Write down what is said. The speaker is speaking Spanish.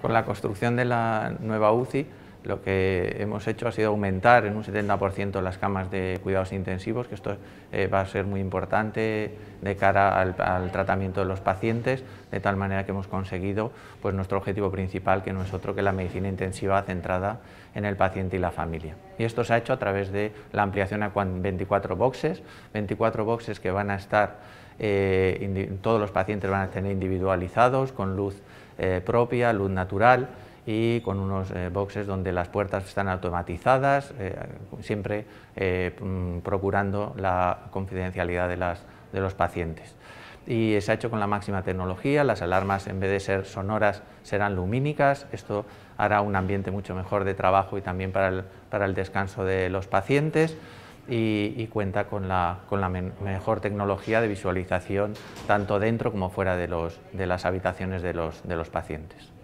Con la construcción de la nueva UCI, lo que hemos hecho ha sido aumentar en un 70% las camas de cuidados intensivos, que esto eh, va a ser muy importante de cara al, al, tratamiento de los pacientes, de tal manera que hemos conseguido pues, nuestro objetivo principal, que no es otro que la medicina intensiva centrada en el paciente y la familia. Y esto se ha hecho a través de la ampliación a 24 boxes, 24 boxes que van a estar eh, todos los pacientes van a tener individualizados con luz eh, propia, luz natural y con unos eh, boxes donde las puertas están automatizadas, siempre mm, procurando la confidencialidad de, los pacientes. Y se ha hecho con la máxima tecnología, las alarmas en vez de ser sonoras serán lumínicas, esto hará un ambiente mucho mejor de trabajo y también para el descanso de los pacientes y, cuenta con la, con la mejor tecnología de visualización tanto dentro como fuera de, los, de las habitaciones de los, de los pacientes.